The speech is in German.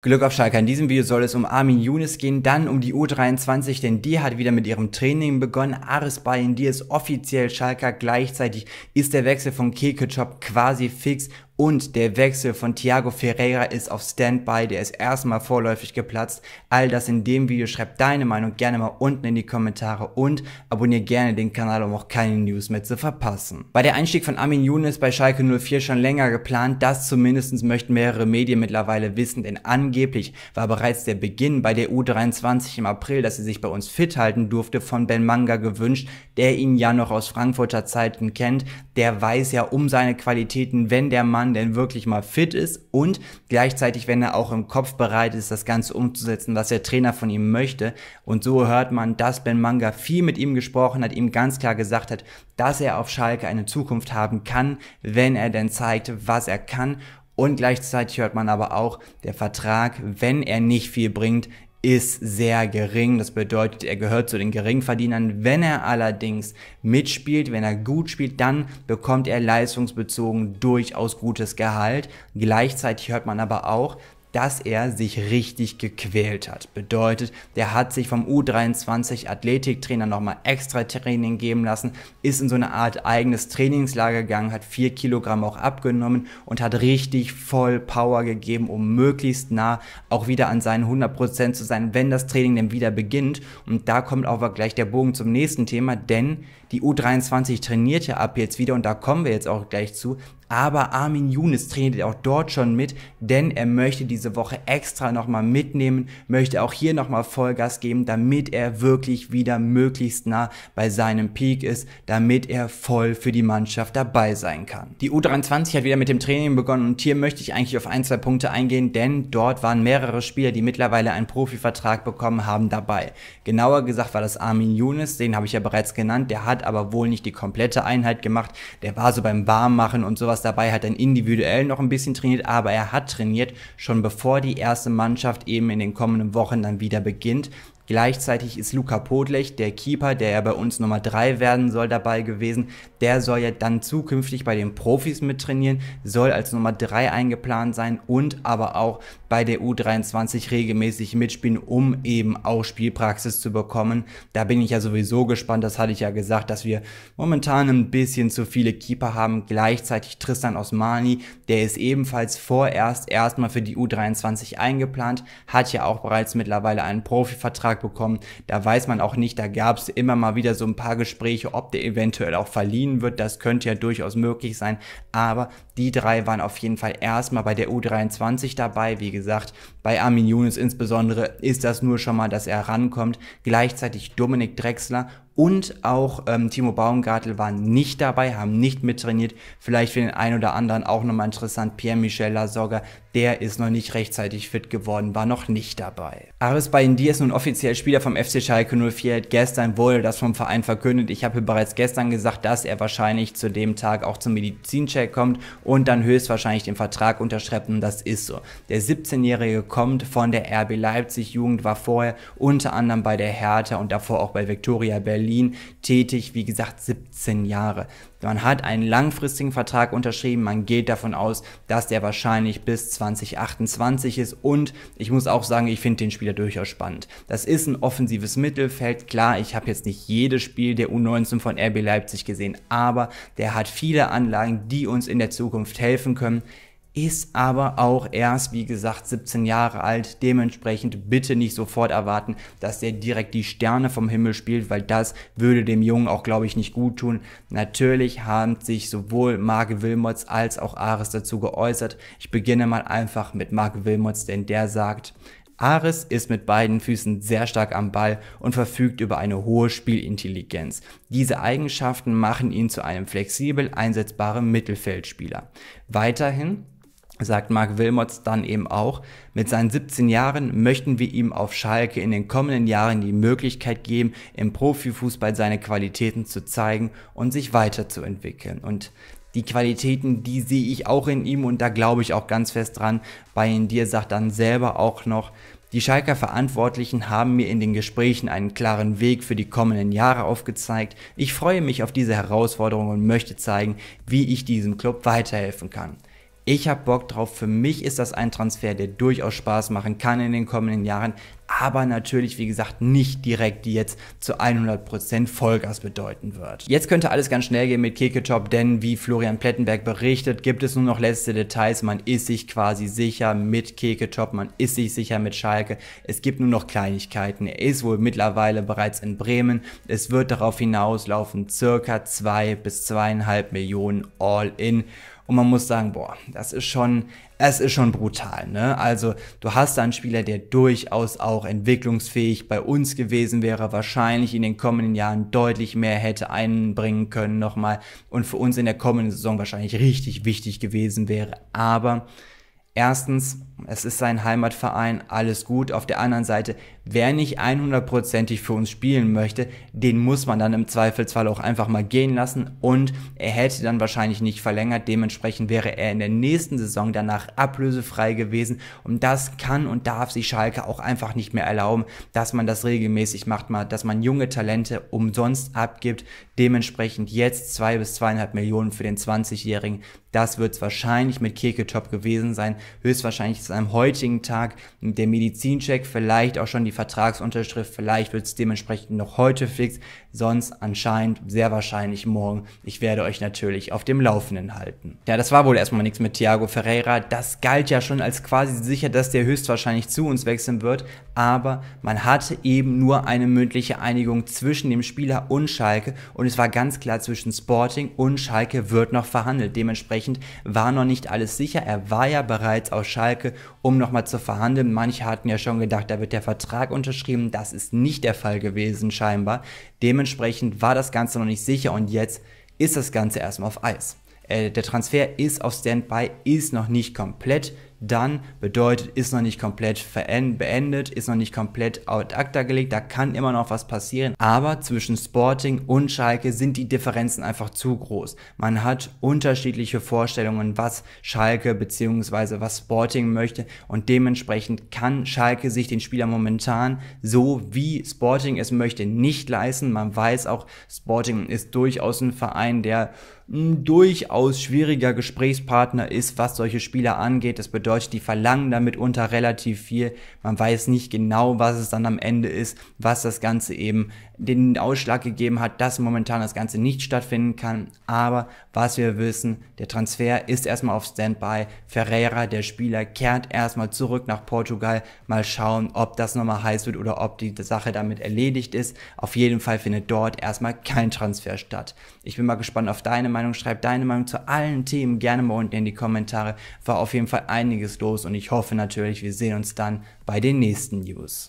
Glück auf Schalke, in diesem Video soll es um Armin Younes gehen, dann um die U23, denn die hat wieder mit ihrem Training begonnen. Aris Bayern, die ist offiziell Schalker. Gleichzeitig ist der Wechsel von Kekechop quasi fix und der Wechsel von Thiago Ferreira ist auf Standby, der ist erstmal vorläufig geplatzt. All das in dem Video. Schreibt deine Meinung gerne mal unten in die Kommentare und abonniere gerne den Kanal, um auch keine News mehr zu verpassen. Bei der Einstieg von Amin Younes bei Schalke 04 schon länger geplant? Das zumindest möchten mehrere Medien mittlerweile wissen, denn angeblich war bereits der Beginn bei der U23 im April, dass sie sich bei uns fit halten durfte, von Ben Manga gewünscht, der ihn ja noch aus Frankfurter Zeiten kennt der weiß ja um seine Qualitäten, wenn der Mann denn wirklich mal fit ist und gleichzeitig, wenn er auch im Kopf bereit ist, das Ganze umzusetzen, was der Trainer von ihm möchte. Und so hört man, dass Ben Manga viel mit ihm gesprochen hat, ihm ganz klar gesagt hat, dass er auf Schalke eine Zukunft haben kann, wenn er denn zeigt, was er kann. Und gleichzeitig hört man aber auch, der Vertrag, wenn er nicht viel bringt, ist sehr gering. Das bedeutet, er gehört zu den Geringverdienern. Wenn er allerdings mitspielt, wenn er gut spielt, dann bekommt er leistungsbezogen durchaus gutes Gehalt. Gleichzeitig hört man aber auch, dass er sich richtig gequält hat. Bedeutet, der hat sich vom U23 Athletiktrainer nochmal extra Training geben lassen, ist in so eine Art eigenes Trainingslager gegangen, hat vier Kilogramm auch abgenommen und hat richtig voll Power gegeben, um möglichst nah auch wieder an seinen 100% Prozent zu sein, wenn das Training denn wieder beginnt. Und da kommt auch gleich der Bogen zum nächsten Thema, denn die U23 trainiert ja ab jetzt wieder und da kommen wir jetzt auch gleich zu, aber Armin Younes trainiert auch dort schon mit, denn er möchte diese Woche extra nochmal mitnehmen, möchte auch hier nochmal Vollgas geben, damit er wirklich wieder möglichst nah bei seinem Peak ist, damit er voll für die Mannschaft dabei sein kann. Die U23 hat wieder mit dem Training begonnen und hier möchte ich eigentlich auf ein, zwei Punkte eingehen, denn dort waren mehrere Spieler, die mittlerweile einen Profivertrag bekommen haben, dabei. Genauer gesagt war das Armin Younes, den habe ich ja bereits genannt, der hat aber wohl nicht die komplette Einheit gemacht, der war so beim Warmmachen und sowas was dabei, hat dann individuell noch ein bisschen trainiert, aber er hat trainiert, schon bevor die erste Mannschaft eben in den kommenden Wochen dann wieder beginnt. Gleichzeitig ist Luca Podlech, der Keeper, der ja bei uns Nummer 3 werden soll, dabei gewesen. Der soll ja dann zukünftig bei den Profis mittrainieren, soll als Nummer 3 eingeplant sein und aber auch bei der U23 regelmäßig mitspielen, um eben auch Spielpraxis zu bekommen. Da bin ich ja sowieso gespannt, das hatte ich ja gesagt, dass wir momentan ein bisschen zu viele Keeper haben. Gleichzeitig Tristan Osmani, der ist ebenfalls vorerst erstmal für die U23 eingeplant, hat ja auch bereits mittlerweile einen Profivertrag Vertrag bekommen. Da weiß man auch nicht, da gab es immer mal wieder so ein paar Gespräche, ob der eventuell auch verliehen wird. Das könnte ja durchaus möglich sein. Aber die drei waren auf jeden Fall erstmal bei der U23 dabei. Wie gesagt, bei Armin Younes insbesondere ist das nur schon mal, dass er rankommt. Gleichzeitig Dominik Drexler und auch ähm, Timo Baumgartel waren nicht dabei, haben nicht mittrainiert. Vielleicht für den einen oder anderen auch nochmal interessant. Pierre-Michel Lasogga, der ist noch nicht rechtzeitig fit geworden, war noch nicht dabei. Aris Bayindir ist nun offiziell Spieler vom FC Schalke 04. Gestern wurde das vom Verein verkündet. Ich habe bereits gestern gesagt, dass er wahrscheinlich zu dem Tag auch zum Medizincheck kommt und dann höchstwahrscheinlich den Vertrag unterschreibt. Und das ist so. Der 17-Jährige kommt von der RB Leipzig. Jugend war vorher unter anderem bei der Hertha und davor auch bei Viktoria Berlin Berlin tätig, wie gesagt 17 Jahre. Man hat einen langfristigen Vertrag unterschrieben, man geht davon aus, dass der wahrscheinlich bis 2028 ist und ich muss auch sagen, ich finde den Spieler durchaus spannend. Das ist ein offensives Mittelfeld, klar, ich habe jetzt nicht jedes Spiel der U19 von RB Leipzig gesehen, aber der hat viele Anlagen, die uns in der Zukunft helfen können ist aber auch erst, wie gesagt, 17 Jahre alt. Dementsprechend bitte nicht sofort erwarten, dass der direkt die Sterne vom Himmel spielt, weil das würde dem Jungen auch, glaube ich, nicht gut tun. Natürlich haben sich sowohl Marc Wilmots als auch Ares dazu geäußert. Ich beginne mal einfach mit Marc Wilmots, denn der sagt, Ares ist mit beiden Füßen sehr stark am Ball und verfügt über eine hohe Spielintelligenz. Diese Eigenschaften machen ihn zu einem flexibel einsetzbaren Mittelfeldspieler. Weiterhin sagt Marc Wilmots dann eben auch, mit seinen 17 Jahren möchten wir ihm auf Schalke in den kommenden Jahren die Möglichkeit geben, im Profifußball seine Qualitäten zu zeigen und sich weiterzuentwickeln. Und die Qualitäten, die sehe ich auch in ihm und da glaube ich auch ganz fest dran. Bei Dir sagt dann selber auch noch, die Schalker Verantwortlichen haben mir in den Gesprächen einen klaren Weg für die kommenden Jahre aufgezeigt. Ich freue mich auf diese Herausforderung und möchte zeigen, wie ich diesem Club weiterhelfen kann. Ich habe Bock drauf. Für mich ist das ein Transfer, der durchaus Spaß machen kann in den kommenden Jahren. Aber natürlich, wie gesagt, nicht direkt, die jetzt zu 100% Vollgas bedeuten wird. Jetzt könnte alles ganz schnell gehen mit Keketop, denn wie Florian Plettenberg berichtet, gibt es nur noch letzte Details. Man ist sich quasi sicher mit Keketop, man ist sich sicher mit Schalke. Es gibt nur noch Kleinigkeiten. Er ist wohl mittlerweile bereits in Bremen. Es wird darauf hinauslaufen, circa zwei bis zweieinhalb Millionen All-In. Und man muss sagen, boah, das ist schon, es ist schon brutal. Ne? Also du hast da einen Spieler, der durchaus auch entwicklungsfähig bei uns gewesen wäre, wahrscheinlich in den kommenden Jahren deutlich mehr hätte einbringen können nochmal und für uns in der kommenden Saison wahrscheinlich richtig wichtig gewesen wäre. Aber erstens, es ist sein Heimatverein, alles gut. Auf der anderen Seite, wer nicht 100%ig für uns spielen möchte, den muss man dann im Zweifelsfall auch einfach mal gehen lassen und er hätte dann wahrscheinlich nicht verlängert. Dementsprechend wäre er in der nächsten Saison danach ablösefrei gewesen und das kann und darf sich Schalke auch einfach nicht mehr erlauben, dass man das regelmäßig macht, mal, dass man junge Talente umsonst abgibt. Dementsprechend jetzt zwei bis zweieinhalb Millionen für den 20-Jährigen. Das wird es wahrscheinlich mit Kirketop gewesen sein. Höchstwahrscheinlich ist es am heutigen Tag der Medizincheck, vielleicht auch schon die Vertragsunterschrift, vielleicht wird es dementsprechend noch heute fix, sonst anscheinend sehr wahrscheinlich morgen. Ich werde euch natürlich auf dem Laufenden halten. Ja, das war wohl erstmal nichts mit Thiago Ferreira. Das galt ja schon als quasi sicher, dass der höchstwahrscheinlich zu uns wechseln wird, aber man hatte eben nur eine mündliche Einigung zwischen dem Spieler und Schalke und es war ganz klar zwischen Sporting und Schalke wird noch verhandelt. Dementsprechend dementsprechend war noch nicht alles sicher. Er war ja bereits aus Schalke, um nochmal zu verhandeln. Manche hatten ja schon gedacht, da wird der Vertrag unterschrieben. Das ist nicht der Fall gewesen, scheinbar. Dementsprechend war das Ganze noch nicht sicher und jetzt ist das Ganze erstmal auf Eis. Äh, der Transfer ist auf Standby, ist noch nicht komplett dann bedeutet, ist noch nicht komplett beendet, ist noch nicht komplett out acta gelegt, da kann immer noch was passieren. Aber zwischen Sporting und Schalke sind die Differenzen einfach zu groß. Man hat unterschiedliche Vorstellungen, was Schalke bzw. was Sporting möchte und dementsprechend kann Schalke sich den Spieler momentan so wie Sporting es möchte nicht leisten. Man weiß auch, Sporting ist durchaus ein Verein, der m, durchaus schwieriger Gesprächspartner ist, was solche Spieler angeht. Das bedeutet, die verlangen damit unter relativ viel. Man weiß nicht genau, was es dann am Ende ist, was das Ganze eben den Ausschlag gegeben hat, dass momentan das Ganze nicht stattfinden kann. Aber was wir wissen, der Transfer ist erstmal auf Standby. Ferreira, der Spieler, kehrt erstmal zurück nach Portugal. Mal schauen, ob das nochmal heiß wird oder ob die Sache damit erledigt ist. Auf jeden Fall findet dort erstmal kein Transfer statt. Ich bin mal gespannt auf deine Meinung Meinung, schreib deine Meinung zu allen Themen gerne mal unten in die Kommentare. War auf jeden Fall einiges los und ich hoffe natürlich, wir sehen uns dann bei den nächsten News.